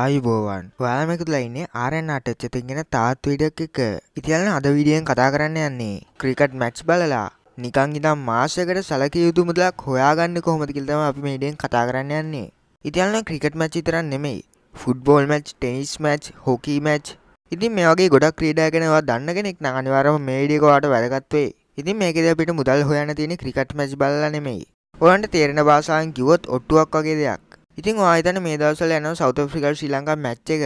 ආයුබෝවන් ඔයාලමෙකුතුලා ඉන්නේ ආරෙන් අටච්ච තිගෙන තාත් විඩක් එක ඉතිලන අද විඩියෙන් කතා කරන්න යන්නේ ක්‍රිකට් මැච් බලලා නිකං ඉදම් මාසකට සලක යුතු මුදලක් හොයාගන්න කොහොමද කිල්තම අපි මේඩියෙන් කතා කරන්න යන්නේ ඉතිලන ක්‍රිකට් මැච් ඉතරන් නෙමෙයි football match tennis match hockey match ඉතින් මේ වගේ ගොඩක් ක්‍රීඩාගෙනවා දන්න කෙනෙක් නඟනිවාරම මේඩියකවාට වැදගත්වේ ඉතින් මේකෙද අපිට මුදල් හොයන තියෙන ක්‍රිකට් මැච් බලලා නෙමෙයි ඔයන්ට තේරෙන භාෂාවෙන් කිව්වොත් ඔට්ටුවක් වගේ දෙයක් ඉතින් ආයතන මේ දවසල යන සෞත ෆ්‍රිකල් ශ්‍රී ලංකා මැච්ච එක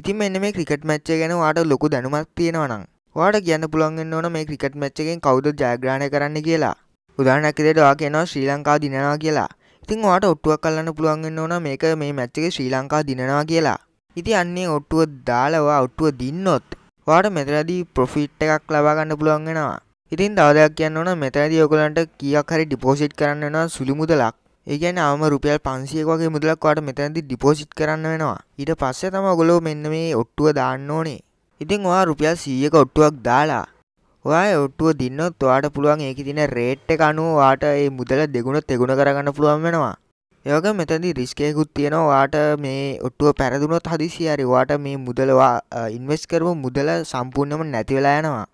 ඉතින් මෙන්න මේ ක්‍රිකට් මැච්චේ ගැන වාට ලොකු දැනුමක් තියෙනවනම් වාට කියන්න පුළුවන්ගෙන් ඕන මේ ක්‍රිකට් මැච්චකෙන් කවුද ජයග්‍රහණය කරන්න කියලා උදාහරණයක් වා කියනවා ශ්‍රී ලංකා දිනනවා කියලා ඉතින් වාට ඔට්ටුවක් කල්ලන්න පුළුවන්ගෙන් ඕන මේක මේ මැච්චක ශ්‍රී ලංකා දිනනවා කියලා ඉති අන්නේ ඔට්ටුව දාලවා ඔට්ටුව දින්නොත් වාට මෙතරදී ප්‍රොෆිට් එකක් ලබාගන්න පුළුවන්ගෙනවා ඉතින් දවදයක් කියන්න ඕන මෙතැදි ඔකලන්ට කියක් හරි ඩිපෝසිට් කරන්නවා සුළි මුදලක් ඒගැන අම රුපියල් පන්සියකගේ මුදලක් වාට මෙතැන්ති ඩිපෝසිට් කරන්න වෙනවා ඊට පස්සේ තම ඔගොලෝ මෙන්න මේ ඔට්ටුව දාන්න ඕනේ ඉතින් ඔයා රුපියල් සීයක ඔට්ටුවක් දාලා ඔයා ඔට්ටුව දින්නොත් වාට පුළුවන් ඒක තින රේට් එක අනුව වාට ඒ මුදල දෙගුණ තෙගුණ කරගන්න පුළුවන් වෙනවා යෝග මෙතැදි රිස්කයකුත් තියෙනවා වාට මේ ඔට්ටුව පැරදුනොත් හදිසිහරි වාට මේ මුදලවා ඉන්වස් කරම මුදල සම්පූර්ණම නැතිවෙලා යනවා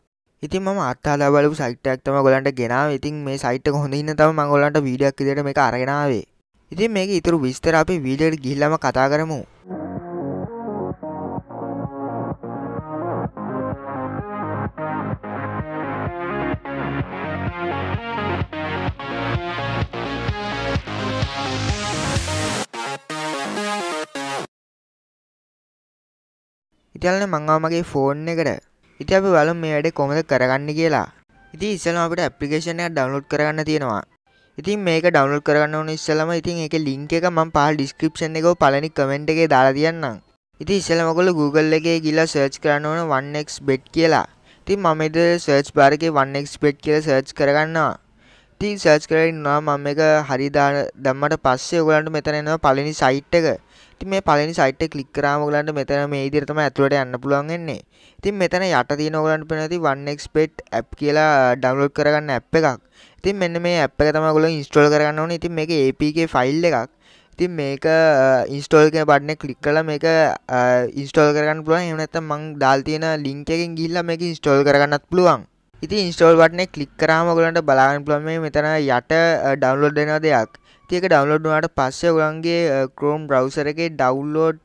ඉතින් ම අත්තාලාබල සයිටක්තම ගොලන්ට ගෙනාව ඉතින් මේ සයිට හොඳන්න තම මංගොලන්ට වීඩියක් දෙට මේ අරගෙනාවේ ඉතින් මේක ඉතුරු විස්තර අපි වීඩියට ගිල්ලම කතා කරමු ඉතිල්න මංගාමගේ ෆෝන් එකට ඉති අපි බලම් මේ වැඩේ කොමද කරගන්න කියලා ඉති ඉස්සල අපට ඇපිකේෂනයක් ඩවලෝඩ් කරගන්න තියෙනවා ඉතින් මේක ඩවලෝඩ් කරගන්න ඕන ඉස්සලම ඉතින් එක ලිංක එක මම පහල් ඩිස්ක්‍රිප්ෂන් එකෝ පලනි කමෙන්ට් එකේ දාලා තියන්නම් ඉති ඉස්සලමකොල Google එකේ ගිල්ලා සර්ච් කරන්න ඕන 1x bet කියලා ඉතින් මම ඉද සර්ච් බාර් එකේ 1x bet කියලා සර්ච් කරගන්නවා ඉතින් සර්ච් කරලා ඉන්නවා මම එක හරි දාන දැම්මට පස්සේ ඔයගලන්ට මෙතන එනවා පළවෙනි සයිට් එක ඉතින් මේ පළවෙනි සයිට් එක ක්ලික් කරාම ඔයගලන්ට මෙතන මේ විදිහට තමයි ඇතුළට යන්න පුළුවන් වෙන්නේ. ඉතින් මෙතන යට තියෙන ඔයගලන්ට පේනවා ඉතින් 1xbet app කියලා ඩවුන්ලෝඩ් කරගන්න app එකක්. ඉතින් මෙන්න මේ app එක තමයි ඔයගලෝ ඉන්ස්ටෝල් කරගන්න ඕනේ. ඉතින් මේක APK ෆයිල් එකක්. ඉතින් මේක ඉන්ස්ටෝල් uh, කියන බටනේ ක්ලික් කරලා මේක ඉන්ස්ටෝල් uh, කරගන්න පුළුවන්. එහෙම නැත්නම් මං දාලා තියෙන link එකෙන් ගිහිල්ලා මේක ඉන්ස්ටෝල් කරගන්නත් පුළුවන්. ඉතින් ඉන්ස්ටෝල් බටනේ ක්ලික් කරාම ඔයගලන්ට බලන්න පුළුවන් මේ මෙතන යට ඩවුන්ලෝඩ් uh, වෙන දෙයක්. ඒක ඩවලෝඩ් වනාට පස්සේ ඔගන්ගේ කරෝම් බ්‍රවසර එක ඩව්ලෝඩ්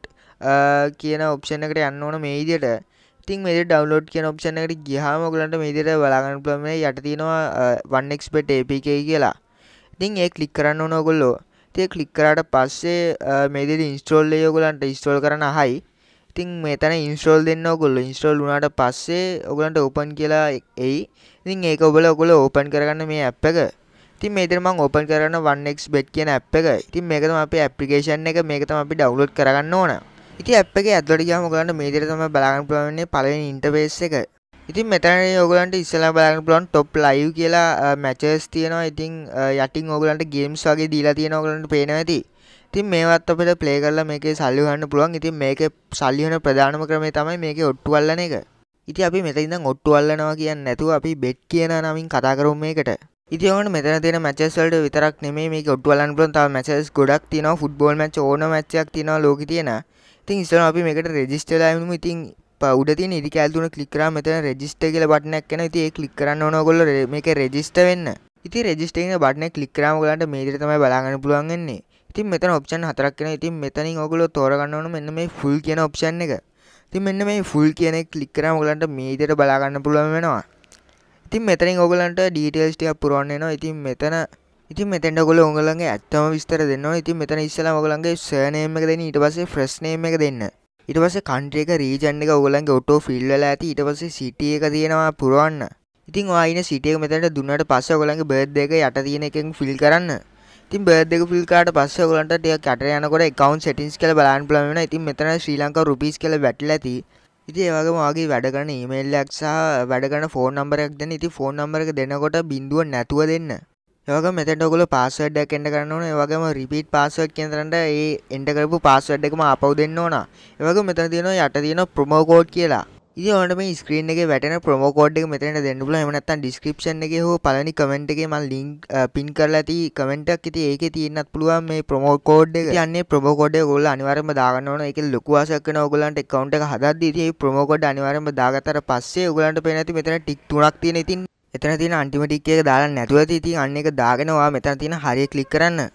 කියන ඔප්ෂණ එකට යන්න ඕන මේ ඉදියට ඉතින් මේ ඩවලෝඩ් කියන ඔප්ෂන එකට ගිහාම ඔයගලන්ට මේ විදිහට බලාගන්න පුළුවන් යට තියෙනවා 1xbet APK කියලා. ඉතින් ඒක ක්ලික් කරන්න ඕන ඔයගොල්ලෝ. ඉතින් ඒක ක්ලික් කරාට පස්සේ මේ විදිහට ඉන්ස්ටෝල් වෙයි ඔයගලන්ට ඉන්ස්ටෝල් කරන්න අහයි. ඉතින් මෙතන ඉන්ස්ටෝල් දෙන්න ඔයගොල්ලෝ. ඉන්ස්ටෝල් වුණාට පස්සේ ඔයගලන්ට ඕපන් කියලා එයි. ඉතින් ඒක ඔයගොල්ලෝ ඔයගොල්ලෝ ඕපන් කරගන්න මේ ඇප් එක. ති මේතර මං ඕපන් කරන වන්නෙක් බෙට් කියන ඇප් එක ඉතින් මේකතම අපි ඇප්ලිකේෂන් එක මේකතම අපි ඩවුලෝඩ් කරගන්න ඕන ඉති ඇප් එක ඇදලට යාම ගන්න මේතර තම බලාගන්න පුලන්නේ පලවෙනි ඉන්ටර්ෆේස් එක ඉතින් මෙතන ඔගලන්ට ඉස්සලා බලන්න පුළුවන් টොප් ලයිව් කියලා මැචස් තියෙනවා. ඉතින් යටින් ඔයගලන්ට ගේම්ස් වගේ දීලා තියෙන ඔයගලන්ට පේනවා ඇති. ඉතින් මේවත් අපිට ප්ලේ කරලා මේකේ සල්ලි හොයන්න පුළුවන්. ඉතින් මේකේ සල්ලි හොයන ප්‍රධානම ක්‍රමය තමයි මේකේ ඔට්ටු අල්ලන එක. ඉතින් අපි මෙතන ඉඳන් ඔට්ටු අල්ලනවා කියන්නේ නැතුව අපි බෙට් කියන නමින් කතා කරමු මේකට. ඉතිවන මෙතන තින මැචස්වලට විතරක් නෙමේ මේ ගොඩ්වලන් බලන් තව මැචස් ගොඩක් තින ෆුට්බෝල් මැච් ඕන මැච්චයක් තින ලෝක තියෙන ඉතින් ඉස්සන අපි මේකට රෙජිස්ටලයිම ඉතින් පවඩ තින ඉරිකෑල්තුන කලිකරා මෙතන රෙජිස්ට කියල බටනක් කන ති කලික් කරන්න ඕනොගොල්ල මේක රෙජිස්ට වෙන්න ඉති රෙජිස්ටේන බටන කලික්රාම ගලට මේට තමයි බලාගන්න පුළුවන්ගන්නේ ඉතින් මෙතන ඔප්ෂන් හතරක්න ඉතින් මෙතනින් ඔගොල තෝරගන්න ඕන මෙන්න මේ ෆුල් කියන ඔප්ෂන් එක ති මෙන්න මේ ෆුල් කියන කලික්කරාම ගලන්ට මේදයට බලාගන්න පුළුවන් වෙනවා ඉතින් මෙතරින් ඔගලන්ට ඩීටේල්ස්ටියක් පුරුවන්නවා ඉතින් මෙතන ඉතින් මෙතැට ගොල ඔගලන්ගේ ඇත්තම විස්තර දෙන්නවා ඉතින් මෙතන ඉස්සලා ඔගලන්ගේ සෑනේම එක දෙන්න ඊට පස්සේ ෆ්‍රස්්නේම එක දෙන්න ඉට පස කන්ට්‍රේක රීජන් එක ඔගලන්ගේ ඔටෝ ෆිල්ල ඇති ඊට පස්සේ සිටිය එක තියෙනවා පුරුවන්න ඉතින් ආයින සිටියක මෙතැට දුන්නට පස්ස ඔගලන්ගේ බර්ද් එක යට තියෙන එකෙන් ෆිල් කරන්න ඉතින් බර්දක ෆිල්කාට පස්ස ඔගලන්ට ටිය කට යනකොට එකකවන් සටින්ස් කල බලන් පලමෙන ඉතින් මෙතන ශ්‍රී ලංකා රුපිස් කළ වැටල ඇති ඉති ඒවගේ මගේ වැඩගන ඊමේල්ලක් සහ වැඩගන ෆෝ නම්බරක් දෙන ඉති ෆෝන් නම්බරක දෙනකොට බිඳුව නැතුව දෙන්න යක මෙතට ඔගොල පස්සඩ්ඩක් එට කරන්නන වගේම රිපීට් පස්සුවක් කියතරට ඒ එන්ටකරපු පස්සඩ්ඩකම අපව් දෙන්න ඕන ඒවගේ මෙතන තියෙන යට තියෙන ප්‍රමෝකෝඩ් කියලා ඉදට මේ ස්ක්‍රීන් එක වැටන ප්‍රමෝකෝඩ් එක මෙතන දෙන්නපුල එමනත්තන් ඩිස්ක්‍රපෂන් එක හෝ පලනි කමෙන්ට් එකේ මල් ලිංක් පින් කරලා ඇති කමෙන්ටක් ඇති ඒක තියන්නත් පුළුවන් මේ ප්‍රමෝකෝඩ් එක යන්නේ ප්‍රමෝකෝඩ් එක ඔයගොල්ලෝ අනිවාර්යයෙන්ම දාගන්න ඕන ඒක ලොකු ආසක් වෙන ඔයගොල්ලන්ට account එක හදද්දී ඉතින් මේ ප්‍රමෝකෝඩ් අනිවාර්යයෙන්ම දාගත්තට පස්සේ ඔයගොල්ලන්ට පේන ඇති මෙතන ටික් තුනක් තියෙන ඉතින් එතන තියෙන අන්තිම ටික් එක දාලා නැතුව ඇති ඉතින් අන්න එක දාගෙනවා මෙතන තියෙන හරිය ක්ලික් කරන්න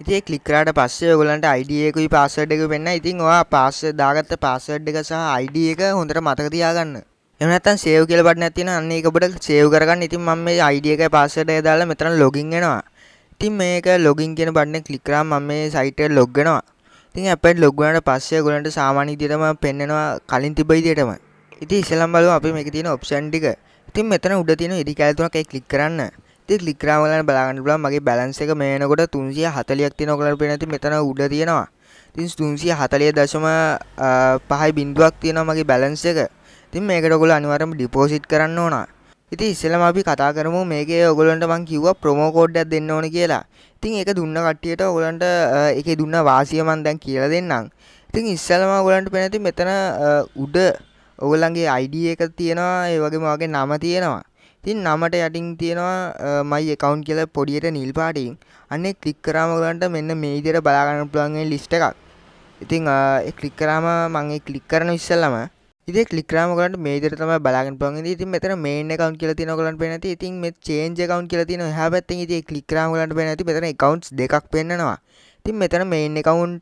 ඉතිේ කලික්රට පස්සේ ඔගලන්ට අයිඩියකුයි පස්සඩ් එක වෙන්න ඉතින් වා පස්ස දාගත්ත පස්සඩ් එක සහ අයිඩිය එක හොඳට මතකතියාගන්න එමනත්තන් සේව් කියලබට නැතින අන්න එක බොඩ සේව් කරගන්න ඉතින් මම මේ අයිඩියක පස්සඩ දාලා මෙතන ලොගින්ගෙනවා ඉතින් මේක ලොගින් කියෙන බන්න කලික්රා ම මේ සයිට ලොග්ගෙනවා ඉතින් අපට ලොග්ගනට පස්සේ ගොලන්ට සාමානීතියටම පෙන්නවා කලින් තිබයිතියටම ඉති ඉසලම් බලු අපි මේක තියෙන ඔප්ෂන් ටික ඉතින් මෙතන උඩ තියෙන ඉඩිකෑල්තුනක් එකක් ක්ලික් කරන්න ති ලික්‍රාමලන් බලාගන්න පුලන් මගේ බැලන්ස එක මේනකොට තුන්සිය හතලියක් තින කලට පෙනති මෙතන උඩ තියෙනවා තින් තුන්සිය හතලිය දශම පහයි බින්දුවක් තියෙනවා මගේ බැලන්ස එක තින් මේකටකොල අනිවරම ඩිපෝසිට් කරන්න ඕනා ඉති ඉස්සලම අපි කතා කරමු මේකේ ඔගොලන්ට මං කිව්ව ප්‍රමෝකෝඩ්ඩක් දෙන්න ඕන කියලා ඉතින් එක දුන්න කට්ටියට ඔගොලන්ට එක දුන්න වාසියමන් දැන් කියලා දෙන්නම් ඉතින් ඉස්සලම ඔගොලන්ට පෙනැති මෙතන උඩ ඔගොලන්ගේ අයිඩිය එක තියෙනවා ඒ වගේ මගේ නම තියෙනවා තින් නමට යටින් තියෙනවා මයි එකකවන්් කියල පොඩියට නිල් පාටින් අන්නේ කලික් කරාමගලන්ට මෙන්න මේදිර බලාගන්න පුළුවන්ගේ ලිස්ට එකක් ඉතිං කලික් කරාම මගේ කලික් කරන ඉස්සල්ලම ඉති කලික්‍රාමගලට මේදර තම බලාග පග ඉතින් මෙතර මේන කවන් කියල තින ගලන් පෙනති ඉතින් මේ චේන්ජ කවන් කියල තින හ පැත්ති ඉති කලික්‍රාමගලට පැනති මෙතන එකකවන්් දෙකක් පෙන්නවා තින් මෙතන මේන් එකකවන්්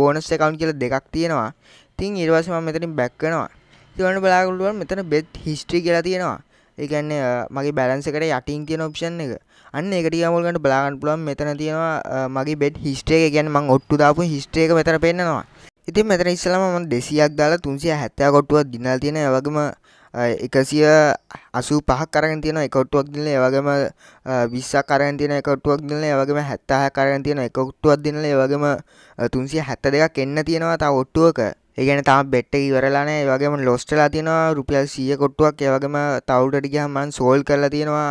බෝනස් එකකවන්් කියල දෙකක් තියෙනවා තින් ඉරවාසම මෙතනින් බැක්කනවා තිවන බලාගුලුවන් මෙතන බෙත් හිස්ට්‍රි කියලා තියෙනවා ඒගැන්න මගේ බැලන්සකට යටින් තියෙන ඔප්ෂන් එක අන්න එකට මුල්ගට බලාගන්න පුලන් මෙතන තියෙනවා මගේ බෙඩ් හිස්ටේ ගැන මං ඔට්ටු දාපු හිස්ටේක මෙතර පෙන්න්නවා ඉතින් මෙතර ඉස්සලම ම දෙසියක් දාලා තුන්සිය හැත්තයා කොට්ටුවක් දිනල් තියෙන වගේම එකසිය අසු පහක් කරගෙන තියෙන එකවට්ටුවක් දිනල ඒවගේම විස්සක් කරන් තියෙන එකවට්ටුවක් දිනල ඒවගේම හැත්තහ කරන් තියෙන එකවට්ටුවක් දිනල ඒවගේම තුන්සිය හැත්ත දෙකක් එන්න තියෙනවා තා ඔට්ටුවක ඒගැන තම බෙට්ට ඉවරලාන වගේම ලොස්ටලා තියෙනවා රුපියල් සිය කොට්ටුවක් ඒවගේම තවුටටිගහ මන් සෝල් කරලා තියෙනවා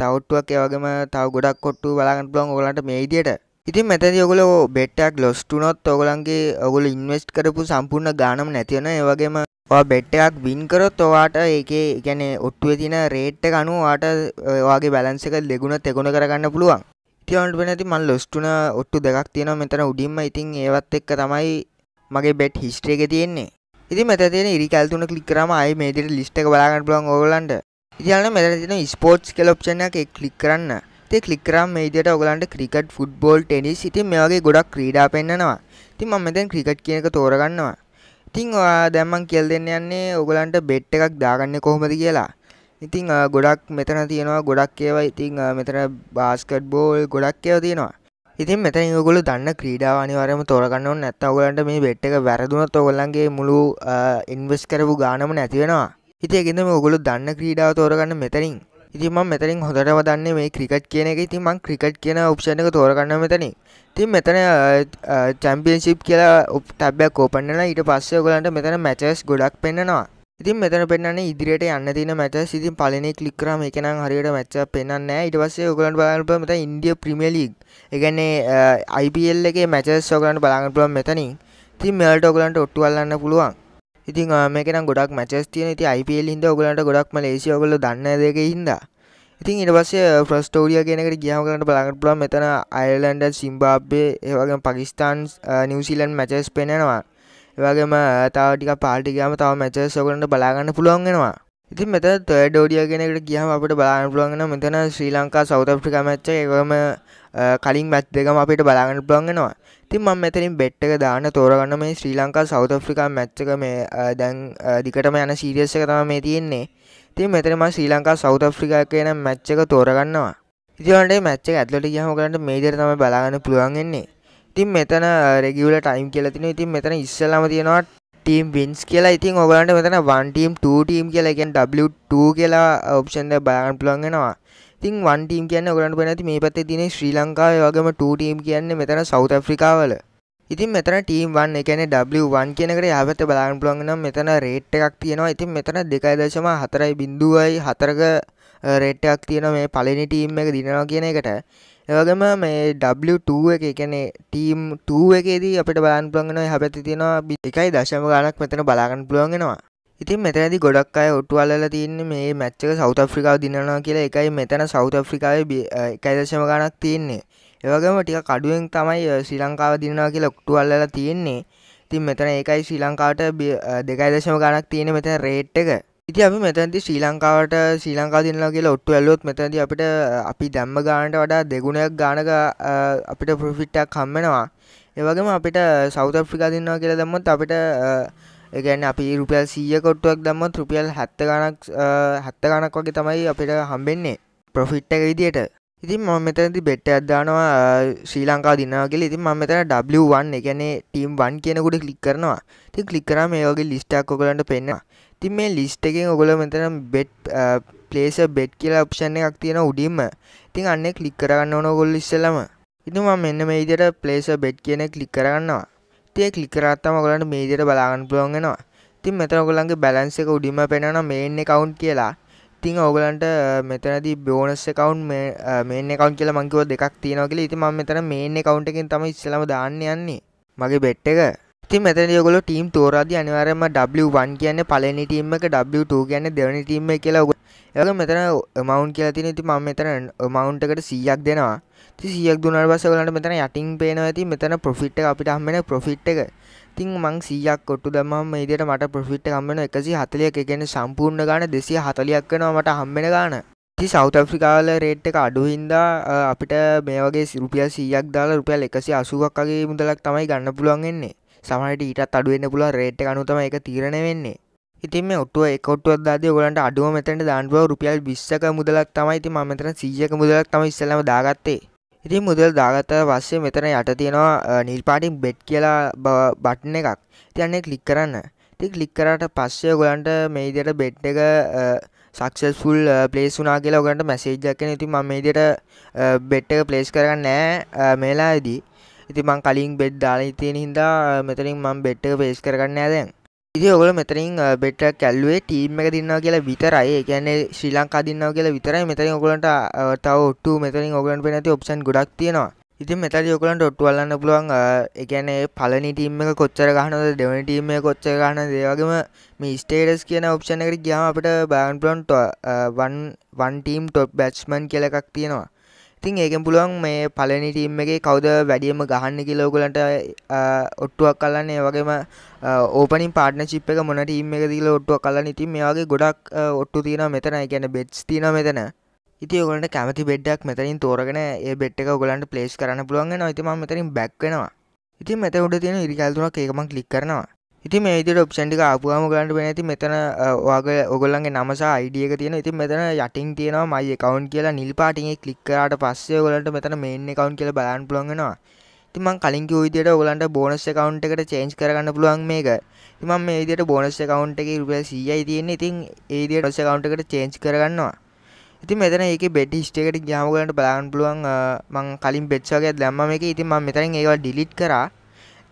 තවට්ටුවක් ඒවගේම තව ගොඩක් කොට්ටු බලාගන්න පුලන් ඔලට මේදියට ඉතින් මෙතැති ඔගොල බෙට්ටක් ලොස්ටුනොත් ඔගලන්ගේ ඔගොල ඉන්වස්ට් කරපු සම්පූර්ණ ගානම් නැතියෙන ඒවගේම බෙට්ටයක් බින්කරොත් ඔවාට ඒකේ ගැන ඔට්ටුව තින රේට්ට ගනු වාට ඔයාගේ බැලන්සක දෙගුණ තෙගුණ කරගන්න පුළුවන් තිවන්ට නැති මල් ලොස්ටුන ඔට්ටු දෙකක් තියෙන මෙතන උඩින්ම ඉතින් ඒවත් එක්ක තමයි මගේ බෙට් හිස්ට්‍රේ එක තියෙන්නේ ඉති මෙත තියෙන ඉරිකල්තුන කලික්කරම අයි මේදිට ලිස්ට එක බලාගන්න පුලන් ඕගලන්ට ඉතිහන මෙත තියෙන ස්පෝට්ස් කෙල ඔප්ෂණ එක කලික් කරන්න ඉති කලික්කරම් මේදිට ඔගලන්ට ක්‍රිකට් ෆුට්බෝල් ටෙනිස් ඉති මේ වගේ ගොඩක් ක්‍රීඩා පෙන්න්නනවා ඉතින් මම මෙතැන් ක්‍රිකට් කියන එක තෝරගන්නවා ඉතිං දැම්මන් කියල් දෙන්න යන්නේ ඔගලන්ට බෙට් එකක් දාගන්න කොහොමද කියලා ඉතිං ගොඩක් මෙතන තියෙනවා ගොඩක් ඒවා ඉතිං මෙතන බාස්කට් බෝල් ගොඩක් ඒව තියෙනවා ඉතින් මෙතැන් ගොල දන්න ක්‍රීඩා අනිවරම තොරගන්නව නැත්ත ඔගලන්ට මේ බෙට් එක වැරදුනත් ඔගොල්ලන්ගේ මුළු ඉන්වස් කරපු ගානම නැතිවෙනවා ඉති එකෙදම ඔගොලු දන්න ක්‍රීඩාව තෝරගන්න මෙතරින් ඉතිම මෙතරින් හොඳටම දන්න මේ ක්‍රිකට් කියන එක ඉතිමං ක්‍රිකට් කියන ඔප්ෂණ එක තෝරගන්න මෙතනින් තින් මෙතන චැම්පියන්ශිප් කියලා ඔප් ටැබ්බයක් කෝපන්නලා ඊට පස්සේ ඔගලන්ට මෙතන මැචස් ගොඩක් පෙන්න්නනවා ඉතින් මෙතන පෙන්න්නේ ඉදිරියට යන්න තින මැච සිතින් පලන ලික්රම එකන හරියට මැච්ච පෙන්න්න ඉටවස ඔගලන් බලප මෙත ඉන්ඩිය ප්‍රමියලික් එකන්නේ අයිපල් එක මැච සෝගලන්ට බලාගපුලම් මෙතනින් ති මෙල්ට ඔගලන්ට ඔට්ටුවල්ලන්න පුළුවන් ඉතින් මේකන ගොඩක් මැචස් තියන ති අයිපල් හිද ඔගලන්ට ගොඩක්ම ලේසි ඔගල දන්න දෙක හින්දා ඉතින් ඉටවසේ ප්‍රස්ටෝඩිය කෙනෙට ගියම කරට බලාගට පුලම් මෙතන අයර්ලන්ඩ සිම්බාබ්බේ ඒවගේ පකිස්ටාන්ස් නිවසිලන් මැචස් පෙනෙනවා වගේම තාවටික පාටිගම තව මැචසෝකට බලාගන්න පුළුවන්ගෙනවා ඉතින් මෙත තොඩෝඩිය කෙනෙකට කියහම අපට බලාගන්න පුළුවන්ගෙන මෙතන ශ්‍රී ලංකා සෞතප්‍රික මැච්ච එකම කලින් මැත් දෙකම අපිට බලාගන්න පුළුවන්ගෙනවා ඉතින් මම මෙතරින් බෙට් එක දාන්න තෝරගන්න මේ ශ්‍රී ලංකා සෞතප්‍රිකා මැච්චක මේ දැන් දිකටම යන සීරියස් එක තම මේ තියෙන්නේ ඉතින් මෙතරම ශ්‍රී ලංකා සෞතප්‍රිකා කියන මැච්චක තෝරගන්නවා ඉතිවන්ට මැච්චක ඇත්ලට කියහම කරට මේදර තම බලාගන්න පුළුවන්ගෙන්නේ ඉතින් මෙතන රෙගිවල ටයිම් කියලතින ඉතින් මෙතන ඉස්සලම තියෙනවා ටීම් විින්ස් කියලා ඉතින් ඔගලන්ට මෙතන වන්ටීම් ටීම් කියලගෙන් W2 කියලා ඔප්ෂන්ද බයන් පුළන්ගෙනවා ඉතින් වන්ටීම් කියන්න ගලට පැනැති මේ පත්තේ තින ශ්‍රී ලංකාව වගේම ටීම් කියන්නේ මෙතන සෞත ෆ්‍රිකාවල ඉතින් මෙතන ටීම් වන් එකන W1 කියනකට යහපත බලාන් පුළන්ගෙනම් මෙතන රේට් එකක් තියෙනවා ඉතින් මෙතන දෙකයිදශම හතරයි බිඳුවයි හතරක රෙට්ටක් තියෙන මේ පලනි ටීම් එක දිනවා කියන එකට ඒවගේම මේ ඩ2 එක එකනේ ටීම් 2 එකේදී අපට බලන් පුළන්ගෙන හැපැති තියෙනවා බි එකයි දශම ගානක් මෙතන බලාගන්න පුළුවන්ගෙනවා ඉතින් මෙතැදි ගොඩක් අය ඔට්ටු අල්ල තියන්න මේ මැච්චක සෞත ෆ්‍රිකාව දිනවා කියලා එකයි මෙතන සෞත ෆ්‍රිකාව එකයිදශම ගණක් තියෙන්නේ ඒවගේම ටික කඩුවෙන් තමයි ශ්‍රී ලංකාව දිනවා කියලා ඔක්ටු අල්ලලා තියෙන්නේ තින් මෙතන ඒකයි ශ්‍රී ලංකාවට දෙකයිදශම ගණක් තියෙන මෙතන රේට් එක ඉති අපි මෙතැති ශ්‍රී ලංකාවට ශ්‍රී ලංකා තිනලා කියලා ඔට්ටු ඇල්ලොත් මෙතැති අපිට අපි දැම්ම ගානට වඩා දෙගුණයක් ගානක අපිට ප්‍රෆිට්ටක් කම්මෙනවා ඒවගේම අපිට සෞත ෆ්‍රිකා තින්නවා කියලා දම්මත් අපිට ඒගැන අපි රුපියල් සීය කොට්ටුවක් දම්ම රුපියල් හැත්ත ගනක් හැත්ත ගනක් වගේ තමයි අපිට හම්බෙන්නේ ප්‍රොෆිට් එක විදියට ඉතින් මම මෙතැති බෙට්ට අදදානවා ශ්‍රී ලංකා දින්නවාගේ ඉතින් ම මෙතන ඩ1 එකනේ ටීම් වන් කියනකුට කලික් කරනවා ති කලික්කරම මේ වගේ ලිස්ටක් කොලට පෙන්න්නවා ඉතින් මේ ලිස්ට එකෙන් ඔගොල මෙතනම් බෙට් පලේස බෙට් කියලා ඔප්ෂණ එකක් තියෙන උඩින්ම ඉතින් අන්න කලික් කරගන්න ඕන ගොල් ඉස්සලම ඉතුම මෙන්න මේ ඉදිර පලේස බෙට් කියන කලික් කරගන්නවා තිය කලිකරත්තම ගොලට මේ ඉදිර බලාගන්න පුළොන්ගෙනවා ඉතින් මෙතන ඔගොලන්ගේ බැලන්ස එක උඩින්ම පෙනන මේන්න කවුන්් කියලා ඉතිං ඔගලන්ට මෙතනද බෝනස් කවුන්් මේන්න කවුන් කියලා මංකිව දෙක් තියෙනවකිල ඉති ම මෙතන මේන්න කවුන්ට එකින් තම ඉස්සලම දාන්න යන්නේ මගේ බෙට් එක ඉති මෙතන ගොල ටීම් තෝරද අනිවරම වන් කියන්න පලනි ටීම එක ටූ කියන්න දෙවනි ටීම කියලා ඒක මෙතන මවන්් කියලා තින ති මම මෙතන මවන්්කට සීයක් දෙනවා තිසියක් දුනල් බස වලට මෙතන යටින් පේනවා ඇති මෙතන පොෆිට් අපිට හම්මෙන පොෆිට් එක තින් මං සීයක් කොට්ටු දමම ඉදිට මට පොෆිට් කම්මෙන එකසි හතලිය එකගෙන සම්පූර්ණ ගාන දෙසිය හතලියක් වෙනවා මට හම්මෙන ගාන ති සෞත ෆ්‍රිකාල රේට් එක අඩුහින්දා අපිට මේ වගේ සිරුපියල් සීයක් දාලා රුපියල් එකසි අසුවක් වගේ මුදලක් තමයි ගන්න පුළුවන්ගෙන්නේ සමට ඊටත් අඩුවෙන්න්න පුල රේට් අනුතම එක තීරණ වෙන්නේ ඉතින් මේ ඔට්ටුව එකොට්ටුව දාද ඔලන්ට අඩුව මෙතැට දාන්ුව රුපියල් විස්සක මුදලක් තමයි ඉති මතන සීජක මුදලක් තම ඉස්සලම දාගත්තේ ඉතින් මුදල් දාගත්ත වස්සේ මෙතන යට තියෙනවා නිල් පාටින් බෙට් කියලා බට්න එකක් තියන්නේ කලික් කරන්න ති කලික් කරට පස්සේ ගොලන්ට මේදියට බෙට් එක සක්සස් ෆුල් පලේස් වනා කියලා ඔගන්ට මැසේජ්ජක්කන ඉති ම මේදියට බෙට් එක පලේස් කරගන්න නෑ මේලාදී ඉති මං කලින් බෙඩ් දාලා තියෙන හින්දා මෙතරින් මං බෙට්ට පේස් කරගන්න ඇදැන් ඉති ඔගොල මෙතරින් බෙට කැල්ුවේ ටීම් එක දින්නවා කියලා විතරයි එකන්නේ ශ්‍රී ලංකා දින්නව කියලා විතරයි මෙතරින් ඔගොලට තව ඔට්ටු මෙතරින් ඔගලන් පෙනැති ඔප්ෂන් ගොඩක් තියෙනවා ඉතින් මෙතර යොකලන්ට ඔට්ටුවල්ලන්න පුළුවන් එකනේ පලනි ටීම් එක කොච්චර ගහනද දෙවනි ටීම් එක කොච්චර ගහන දේවගේම මේ ස්ටේටස් කියන ඔප්ෂණ එකට ගියාම අපට බෑන් පලොන්ට වන් ටීම් ටොප් බැච්මන් කියල එකක් තියෙනවා තින් ඒකෙන් පුළුවන් මේ පලනි ටීම් එක කවුද වැඩියම ගහන්න කිලෝගලට ඔට්ටුවක් කලන්න වගේම ඕපනින් පාන චිප් එක මොන ටීම් එක දිල ඔට්ටුව කලන්න ඉතින් මේවාගේ ගොඩක් ඔට්ටු තින මෙතන ගැන බෙඩ්ස් තින මෙතන ඉති ඔගලට කැමති බෙඩ්ඩක් මෙතරින් තෝරගෙන ඒ බෙට් එක ගොලන්ට පලේස් කරන්න පුළුවන් නොතිම මෙතරින් බැක්වෙනවා ඉතින් මෙත උඩ තියෙන ඉරිකල්තුනක් ඒකමක් ලික් කරනවා ඉති මේදි ඔප්ෂන්ටි ආපුහම ගලන්ට නැති මෙතන වගේ ඔගොල්ලන්ගේ නමසා අයිඩියක තියෙන ඉතින් මෙතන යටින් තියෙනවා මයි කවන්් කියලා නිල් පාටිගේ කලික්කරට පස්සේ ගොලට මෙතන මේන්න කවන්් කියල බලන් පුළොන්ගෙනවා තිමන් කලින් විදියට ඔගලන්ට බෝනස් කවන්් එකට චේන්ස් කරගන්න පුළුවන් මේක තිමන් මේ විදියට බෝනස් කවන්් එක රුප සීයයි තියෙන ඉතින් ඒදිට ඔස්ස කවන්් එකට චේන්ච් කරගන්නවා ඉති මෙතන ඒක බෙඩ් ස්ටේකට ගාමගලට බලාන් පුළුවන් මං කලින් බෙච්චාගේ දැම්ම එක ඉතින් මම මෙතරින් ඒවා ඩිලිට් කරා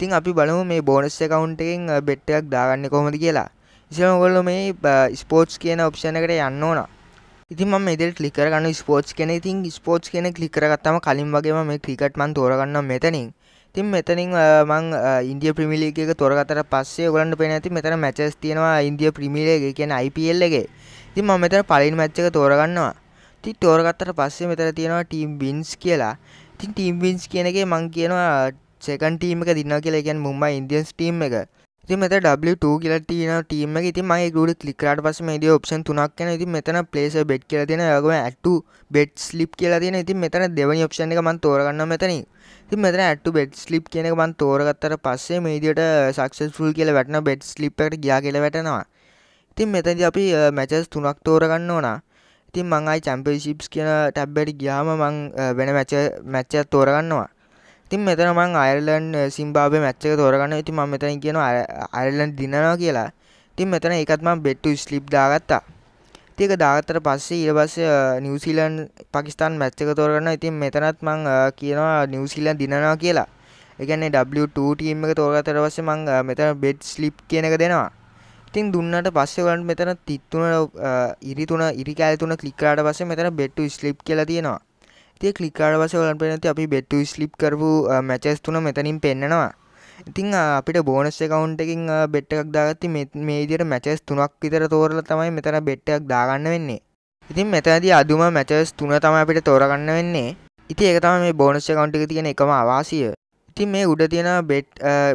ඉතින් අපි බලමු මේ බෝනස් එකකවුන්ටකින් බෙට්ටයක් දාගන්න කොහොමද කියලා ඉසම ගොල්ල මේ ස්පෝට්ස් කියන ඔප්ෂණ එකට යන්න ඕන ඉතින් ම මෙදල් කලිකරගන්න ස්පෝට් කෙන ඉතින් ස්පෝට් කෙන කලිකරගත්තම කලින් වගේම මේ ක්‍රිකට්මන් තෝරගන්න මෙතනින් තින් මෙතනින් මං ඉන්දිය ප්‍රමිලික තොරගතර පස්සේ ගොලන්ට පෙන ඇති මෙතන මැචස් තියෙනවා ඉන්දිය ප්‍රමිලියගේ කියන IPල් එකගේ ඉතින් ම මෙතර පලින් මැච්චක තෝරගන්නවා ති තෝරගත්තට පස්සේ මෙතර තියෙනවා ටීම් බින්ස් කියලා ඉතින් ටීම් බින්ස් කියනගේ මං කියනවා සෙකන් ටීම එක දින්න කියලා එකන් මුම්ම ඉන්දියන්ස් ටීම් එක ති මෙත ඩ2 කියල තින ටීම ති මයි ගුඩ ලිකරට පස ද ඔප්ෂන් තුනක් කන ති මෙතන පලේස බෙට් කියල තින යගම ඇට්ටු බෙට් ස්ලිප් කියල තින ති මෙතන දෙවනි ඔප්ෂණ එක මන් තෝරගන්න මෙතන ති මෙතන ඇට්ටු බෙට් ස්ලිප් කියන මන් තෝරගත්තර පස්සේ මේදියට සක්සස් ෆුල් කියල වැටන බෙට් ස්ලිප්ට ගියා කියල වැටනවා ඉතින් මෙතැදි අපි මැචස් uh, තුනක් තෝරගන්න ඕනා ඉතින් මං අයි චම්පියන්ශිප්ස් කියන ටැබ්බට ගියාම මං uh, වෙන මැච මැච්චත් තෝරගන්නවා තින් මෙතන මං අයිල්ලන් සිම්බාබ මච්චක තෝරගන්න ඉති ම මෙතන කියන අයිල්ලන් දින්නවා කියලා තින් මෙතන එකත්ම බෙට්ටු ස්ලිප් දාගත්තා තියක දාගත්තර පස්සේ ඉරබස් නිවසිීලන් පකිස්ාන් මච්චක තෝරගන්න ඉතින් මෙතනත් මං කියනවා නිවසිීලන් දිනවා කියලා එකන්නේ ටීම් එක තෝරගතර පස්සේ මං මෙතන බෙඩ් ස්ලිප් කියන එක දෙනවා ඉතින් දුන්නට පස්සේ වලට මෙතන තිත්තුන ඉරිතුන ඉරිකෑල් තුන ක්ලික්කාට පස්සේ මෙතන බෙට්ටු ස්ලිප් කියලා තියෙනවා තිය කලිකාඩවස වලපනති අපි බෙට්ටු ස්ලිප් කරපු මැචස් තුන මෙතනින් පෙන්න්නනවා ඉතිං අපිට බෝනස් එකකවුන්ටකින් බෙට් එකක් දාගත්ති මේ දිර මැචස් තුනක් විතර තෝරල තමයි මෙතන බෙට් එකක් දාගන්න වෙන්නේ ඉතින් මෙතනදී අදුම මැචස් තුන තම අපිට තෝරගන්න වෙන්නේ ඉති එකතම මේ බෝනස් කවුන්ට එක තියෙන එකම අවාසිය ඉතින් මේ උඩ තියෙන බෙට්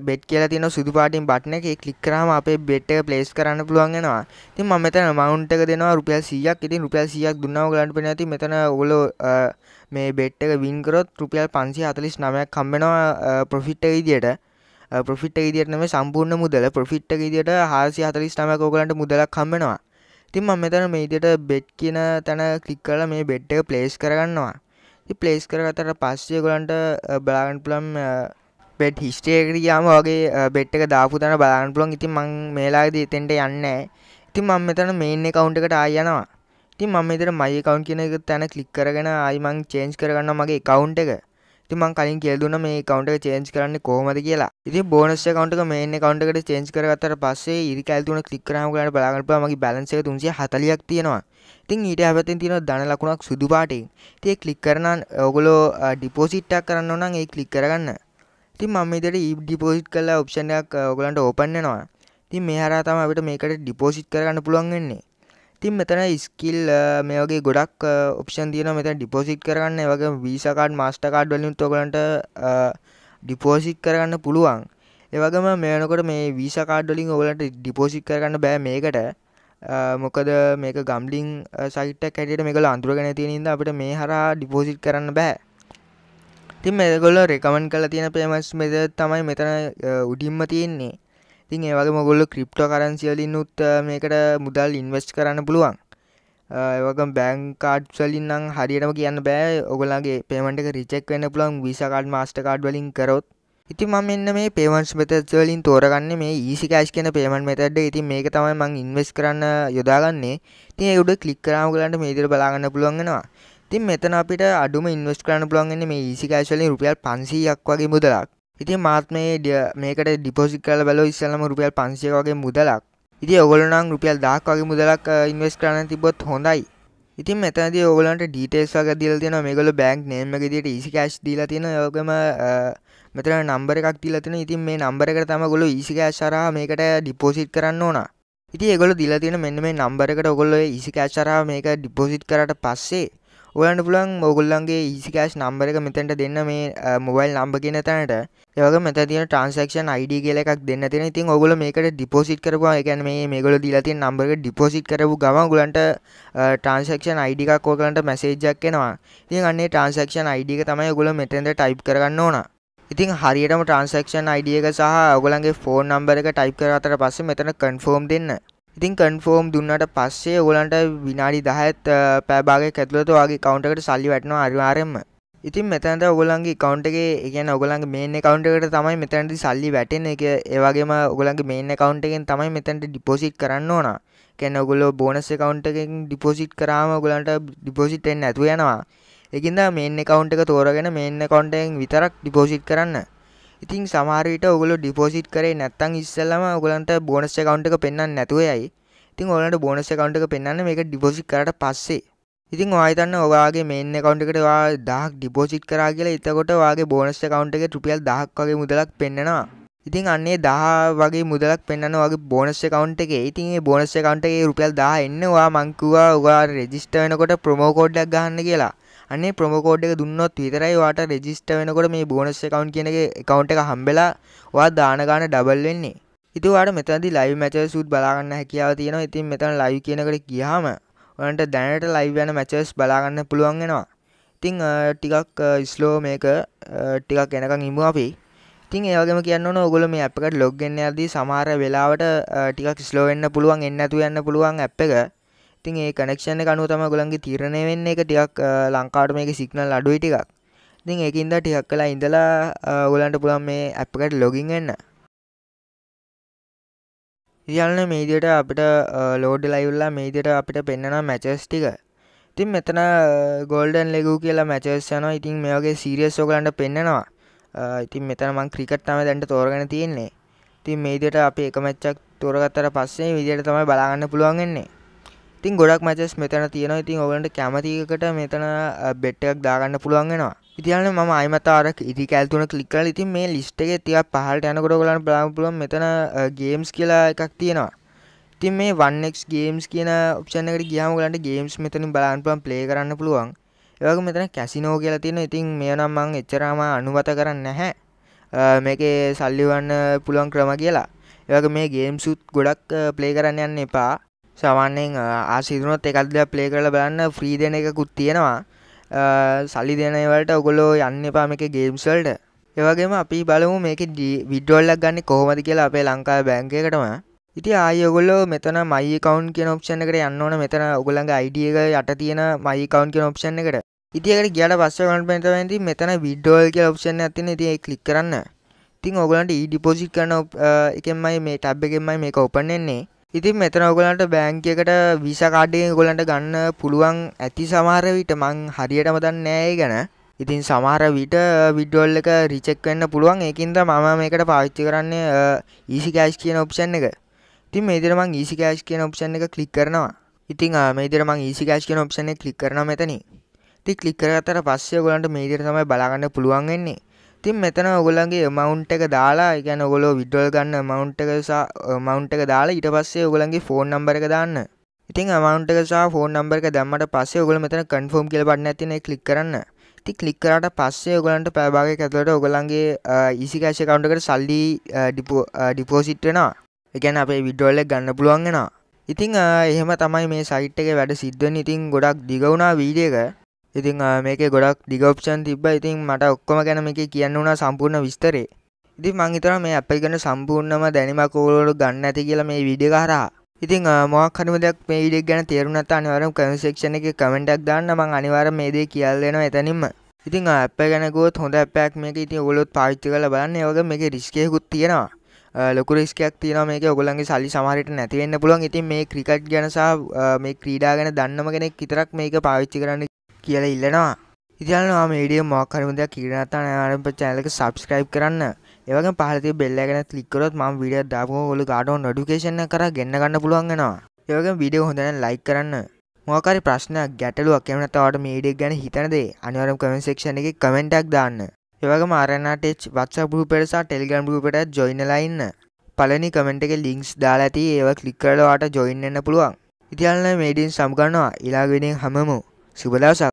බෙට් කියලා තියෙන සුදු පාටින් බට්න එක ක්ලික් කරාම අපේ බෙට් එක ප්ලේස් කරන්න පුළුවන් වෙනවා. ඉතින් මම මෙතන amount එක දෙනවා රුපියල් 100ක්. ඉතින් රුපියල් 100ක් දුන්නා ඔයගලන්ට පේනවා ඉතින් මෙතන ඔයගොල්ලෝ මේ බෙට් එක win කරොත් රුපියල් 549ක් හම්බ වෙනවා profit එක විදියට. ප්‍රොෆිට් එක විදිහට නෙමෙයි සම්පූර්ණ මුදල ප්‍රොෆිට් එක විදිහට 449ක් ඕගලන්ට මුදලක් හම්බ වෙනවා. ඉතින් මම මෙතන මේ විදිහට බෙට් කියන තැන ක්ලික් කරලා මේ බෙට් එක ප්ලේස් කරගන්නවා. ප්ලේස් කරගතට පස්සේ ගොලන්ට බලාගන් පුලම් පෙට් හිස්ටේකරියාම වගේ බෙට් එක දාපු තන බලාගන් පුලන් ඉතින් මං මේලාද තෙන්ට යන්න ඉතින් මං මෙතන මේන්න කවුන්ට එකට ආයනවා ඉතින් මම මෙතර මයි කවුන් කියන එක තැන කලික් කරගෙන ආයිමං චේන්ස් කරගන්න මගේ කවුන්් එක තිමන් කලින් කියල්දුන මේ කවන්ට චේන්ච් කරන්න කොහමද කියලා ඉති බෝනස්ය කවට මේ කවන්ටකට චේන්ච් කරගත්තර පස්සේ ඉරි කල්තුන ලික්කරම ගට බලාගපා මගේ බලන්සේ තුන්සිය හතලියක් තියෙනවා ඉතින් ඊට ඇපතෙන් තියෙන දන ලකුණක් සුදු පාටෙන් තිය කලික් කරන ඔගුලෝ ඩිපෝසිට්ටක් කරන්න නම් ඒ කලික් කරගන්න ඉතින් මම ඉදට ඊ ඩිපෝසිට් කල්ලා ඔප්ෂණයක් ඔගලන්ට ඕපන්නනවා ඉතින් මේ හරා තම අපිට මේකට ඩිපෝසිට් කරගන්න පුළුවන්ගන්නේ තින් මෙතන ස්කිල් මේ වගේ ගොඩක් ඔප්ෂන් තියන මෙත ඩිපෝසිට් කරන්න වගේ වීසකාඩ් මස්ටකාඩ් වලින් තොකලට ඩිපෝසිට් කරගන්න පුළුවන් ඒවගේම මේනකොට මේ වීසකාඩ්ඩලින් ඔලට ඩිපෝසිට් කරගන්න බෑ මේකට මොකද මේක ගම්ලිින් සයිට කැටට මේකල අන්තුරගෙන තියෙනද අපට මේ හර ඩිපෝසිට් කරන්න බෑ තින් මෙදගොල්ල රෙකමන් කල තියෙන පේමස් මෙද තමයි මෙතන උඩින්ම තියෙන්නේ තින් ඒවගේ මොගොල්ල ක්‍රිප්ටෝ කරන්සිියලින් උත් මේකට මුදල් ඉන්වස්් කරන්න පුළුවන් ඒවගම් බෑංකාඩ් සලින්නම් හරියටම කියන්න බෑ ඔගොලගේ පේමට රිචෙක් වන්න පුලන් විසකාඩ් මස්ටකාඩ් වලින් කරොත් ඉති ම මෙන්න මේ පේවන්ස් මෙතත්වලින් තෝරගන්න මේ ඊසිකෑශ් කියන පේමන් මෙතඩ ඉති මේක තමයි මං ඉන්වස් කරන්න යොදාගන්නේ තිය උඩ කලික් කරාම ගලන්ට මේදර බලාගන්න පුළුවන්ගෙනවා තින් මෙතන අපිට අඩුම ඉන්වස් කරන්න පුළුවන්ගන්න මේ ඊසිකෑශලින් රුපියල් පන්සීයක් වගේ මුදලක් ඉති මාත්මේ මේකට ඩිපෝසිි කල බල ඉස්සල්ලම රුපියල් පන්සිය වගේ මුදලක් ඉති ඔගලනම් රුපියල් දක් වගේ මුදලක් ඉන්වස් uh, කරන තිබොත් හොඳයි ඉතින් මෙතද ඔගලන්ට ඩීටේස් වග දිල තින මේගොල බැංක් නේමගේදට ඉසිකෑශ් දීල තියෙන යෝගම මෙතර නම්බර එකක් තිලතින ඉතින් මේ නම්බර එක තම ගොලු ඉසිකෑශරා මේකට ඩිපෝසිට් කරන්න ඕන ඉති ඒගොල දිල තියෙන මෙන්න මේ නම්බරකට ඔගොල්ල ඉසිකෑශරා මේක ඩිපෝසිට් කරට පස්සේ ඔයන්න පුළන් මොගුල්ලන්ගේ ඒසිකෑස් නම්බර එක මෙතැන්ට දෙන්න මේ මොබයිල් නම්බ කියෙන තැනට ඒවගේ මෙත තින ට්‍රන්සක්ෂන් අයිඩ කියල එකක් දෙන්න තින ඉතින් ඔගුල මේකට ඩිපෝසිට් කරපුවා එකැන මේ මේගොල දීලතින් නම්බරක ඩිපෝසිට් කරපු ගම ගුලන්ට ට්‍රන්සක්ෂන් අයිඩිකක් ඕකලන්ට මැසේජ්ජක් එෙනවා ඉතින් අන්නේ ට්‍රන්සක්ෂන් අයිඩික තමයි ගොල මෙතෙන්ට ටයිප් කරගන්න ඕනා ඉතින් හරියටම ට්‍රන්සක්ෂන් අයිඩියක සහ ඔගලන්ගේ ෆෝන් නම්බර එක ටයිප් කර අතර පස්සේ මෙතන කන්ෆෝම් දෙන්න ඉතින් කන්ෆෝම් දුන්නට පස්සේ ඔලන්ට විනාඩි දහත් පෑබාගේ ඇතුලත වගේ කවන්ටකට සල්ලි වැටනවා අරිවාරෙන්ම ඉතින් මෙතැන්ට ඔගලන්ගේ කවන්ටගේ එකන ඔගලන් මේන කවන්ටකට තමයි මෙතැන්ටි සල්ලි වැටෙන එක ඒවගේම ඔගලන්ගේ මේන කවන්ටගෙන් තමයි මෙතැන්ට ඩිපෝසිට් කරන්න ඕන කැන ඔගොලෝ බෝනස කවන්ටකින් ඩිපෝසිට් කරාම ඔගලන්ට ඩිපෝසිට්ෙන් ඇතු යනවා එකින්ද මේන්න කවන්ට එක තෝරගෙන මේන්න කවන්ටෙන් විතරක් ඩිපෝසිට් කරන්න ඉතින් සමාරට ඔගල ඩිපෝසිට් කරේ නැත්තං ඉස්සල්ලම ඔගලන්ට බෝනස්ස කවන්ට එක පෙන්න්න නැතුවයයි ඉතින් ඔලට බෝනස්ස කවන්ට එක පෙන්න්න මේක ඩිපෝසිට් කරට පස්සේ ඉතින් වාහිතන්න ඔවාගේ මෙන්න කවන්ටකටවා දහක් ඩිපෝසිට් කරා කියලා එතකොට වගේ බෝනස්ස කවන්ට එක ටුපියල් දහක් වගේ මුදලක් පෙන්න්නවා ඉතින් අන්නේ දහ වගේ මුදලක් පෙන්න්න වගේ බෝනස්ස කවන්ට එක ඉතින් බෝනස්ස කවන්ට එක රුපියල් දා එන්නවා මංකුවා උගා රෙජිස්ට වෙනකොට ප්‍රමෝකෝඩ්ඩක් ගහන්න කියලා අනේ ප්‍රමකෝඩ් එක දුන්නොත් විතරයි වාට රෙජිස්ට වෙනකොට මේ බෝනස් එකකවන්් කියන එකකවන්් එක හම්බෙලා වා දානගාන ඩබල් වෙන්නේ ඉතිවාට මෙතදි ලයි මැච සුත් බලාගන්න හැකියාව තියෙන ඉතින් මෙතන ලයි කියනකට කියාම ඔනට දැනට ලයිව යන මැචස් බලාගන්න පුළුවන්ගෙනවා ඉතිං ටිකක් ඉස්ලෝ මේක ටිකක් එනකං ඉමු අපි ඉතින් ඒවගේම කියන්න ඔගොල මේ අපිකට ලොග්ගන්න ඇදී සමහර වෙලාවට ටිකක් ස්ලෝවෙන්න පුළුවන් එන්නතු යන්න පුළුවන් ඇ් එක ඉතින් ඒ කනෙක්ෂණ කනුව තම ගොළන්ගේ තිරණය වෙන්න එක ටියක් ලංකාට මේක සිගනල් අඩුයි ටිකක් ඉතින් ඒකින්ද ටිහක් කලා ඉඳලා ගොලන්ට පුළන් මේ අපකට ලොගින් එන්න ඉදිල්න්න මේදියට අපිට ලෝඩ ලයිවල්ලා මේදියට අපිට පෙන්න්නන මැචස් ටික ඉතින් මෙතන ගෝල්ඩන් ලෙගු කියලා මැචස් යන ඉතින් මේගේ සීරියස් ෝගලන්ට පෙන්න්නනවා ඉතින් මෙතන මං ක්‍රිකට් තම දැන්ට තෝරගෙන තියෙන්නේ ඉතින් මේදියට අපි එක මැච්චක් තෝරගත්තර පස්සේ විදියට තමයි බලාගන්න පුළුවන්ගන්නේ ඉතින් ගොඩක් මචස් මෙතන තියෙන ඉතින් ඔවලට කැමතිකට මෙතන බෙට්ටක් දාගන්න පුළුවන්ගෙනවා ඉතින ම අයිමතාරක් ඉදි කැල්තුන කලිකල් ඉතින් මේ ලිස්ට එක තිය පහල්ට යනකොට ගලන් බලාපුලුව මෙතන ගේම්ස් කියලා එකක් තියෙනවා ඉතින් මේ වන්නෙක් ගේම්ස් කියන ඔප්ෂනකට ගියම ගලන්ට ගේම්ස් මෙතනින් බලාන්පුලන් ප්ලේ කරන්න පුළුවන් ඒක මෙතන කැසිනෝ කියලා තියෙන ඉතින් මේ නම් මං එච්චරම අනුවත කරන්න නැහැ මේකේ සල්ලිවන්න පුළුවන් ක්‍රම කියලා ඒවගේ මේ ගේම්සුත් ගොඩක් ප්ලේ කරන්න යන්න එපා සවන්නෙන් ආසිදුනොත් එකක්ද ප්ලේ කරල බලන්න ෆ්‍රී දෙන එකකුත් තියෙනවා සල්ලි දෙනවලට ඔගොලෝ යන්න පාම එක ගේම්සල්ට ඒවගේම අපි බලමු මේක විඩ්ඩෝල්ලක් ගන්න කොහොමද කියලා අපේ ලංකා බැංකයකටම ඉති ආයෝගොල්ලෝ මෙතන මයි කවන් කිය ඔප්ෂණ එකට යන්න ඕන මෙතන ඔගොළඟ අයිඩියක යට තියෙන මයි කවන් කිය ඔප්ෂණ එකට ඉතිකට ගියට පස්ස කට පෙනතවැදි මෙතන විඩ්ඩෝල් කිය ඔප්ෂණ ඇතින ඉතිඒ කලික් කරන්න ඉතින් ඔගලන්ට ඊඩිපොසිට් කරන එකමයි මේ ටබ් එකෙන්මයි මේක ඔපනෙන්නේ ඉතින් මෙතන ඔගලන්ට බෑංකයකට විසකාඩ්ඩයෙන් ගොලන්ට ගන්න පුළුවන් ඇති සමහර විට මං හරියට මතන් නෑය ගැන ඉතින් සමහර විට විඩ්ඩෝල් එක රිචෙක් වෙන්න පුළුවන් ඒකින්ද මම මේකට පාවිච්චි කරන්නේ ඊසිකෑශ් කියන ඔප්ෂන් එක ඉතින් මේතරමං ඊසිකෑශ් කියන ඔප්ෂන් එක කලික් කරනවා ඉතින් මේතරමං ඊසිකෑශ් කියන ඔප්ෂන එක කලික් කරන මෙතනි ති කලික් කරගතර පස්සේ ගොලන්ට මේදර තමයි බලාගන්න පුළුවන් වෙන්නේ ඉතින් මෙතන ඔගොලන්ගේ මවන්් එක දාලා ගැන ඔගොලෝ විඩ්ඩල් ගන්න මවන්් එකසා මවන්් එක දාලා ඊට පස්සේ ඔගොලන්ගේ ෆෝන් නම්බර එක දාන්න ඉතින් මවන්් එකසා ෆෝන් නම්බර එක දැම්මට පස්සේ ඔගොල මෙතන කන්ෆෝම් කියල බන්න ඇතින කලික් කරන්න ති කලික් කරට පස්සේ ඔගලන්ට පෑබාග ඇතුලට ඔගොලන්ගේ ඉසිකාශ කවුන්ටකට e සල්ලි ඩිපෝසිට් වෙනවා එකැන අපේ විඩ්ඩෝල්ලක් ගන්න පුළුවන්ගෙනවා ඉතිං එහෙම තමයි මේ සයිට් එක වැඩ සිද්ධ ඉතින් ගොඩක් දිගවුණා වීඩියක ඉතිං මේක ගොඩක් දිගෝප්ෂන් තිබ ඉතින් මට ඔක්කොම ගැන එක කියන්න වුණා සම්පූර්ණ විස්තරේ ඉති මංහිතර මේ අප ගැන සම්පූර්ණම දැනිමක් ඕලට ගන්න ඇති කියලා මේ විඩිය කරා ඉතින් මොක් හනිමදක් මේ විඩක් ගැන තේරුණත් අනිවරම් කමසෙක්ෂණ එක කමෙන්ටක් දාන්න මං අනිවාර මේදේ කියල්ලෙනවා එතනින්ම ඉතින් අප ගැනකෝත් හොඳ අපයක් මේක ඉතින් ඔලොත් පාච්ච කල බලන්න යෝග මේක රිස්කයකුත් තියෙනවා ලොකුරස්කයක් තියන මේක ඔගලන්ගේ සල්ලි සමහරට නැතිවෙන්න පුළුවන් ඉතින් මේ ක්‍රිකට් ගැනසා මේ ක්‍රීඩා ගැන දන්නම කෙනෙක් විතරක් මේක පාවිච්චි කරන්න කියලා ඉල්ලනවා ඉතින් ආ මේඩිය මොක්කරම දෙයක් කීරනත්තා නෑරම චැනලක සබස්ක්‍රයිබ් කරන්න ඒවගේ පහලති බෙල්ලගෙන ලික්කරොත් ම විඩිය දාපුෝ ොල ගඩෝ නොඩුකේෂන කර ගන්න ගන්න පුළුවන්ගෙනවා ඒවගේ විඩිය හොඳන ලයි කරන්න මොකරි ප්‍රශ්නයක් ගැටලුවක් එමනතවට මීඩියක් ගැන හිතනදේ අනිවරම් කමෙන්සෙක්ෂණ එක කමෙන්ටක් දාන්න ඒවගේ මාරණටච් වත්ස බූපෙටසා ටෙල්ගම් ගූපට ජොයිනලයින්න පලනි කමෙන්ට් එක ලිංක්ස් දාලා ඇති ඒව කලික් කරලවාට ජොයින්න පුළුවන් ඉතිල්න්න මේඩින් සම්ගන්නවා ඉලාගෙනින් හමමු සුබදවසක්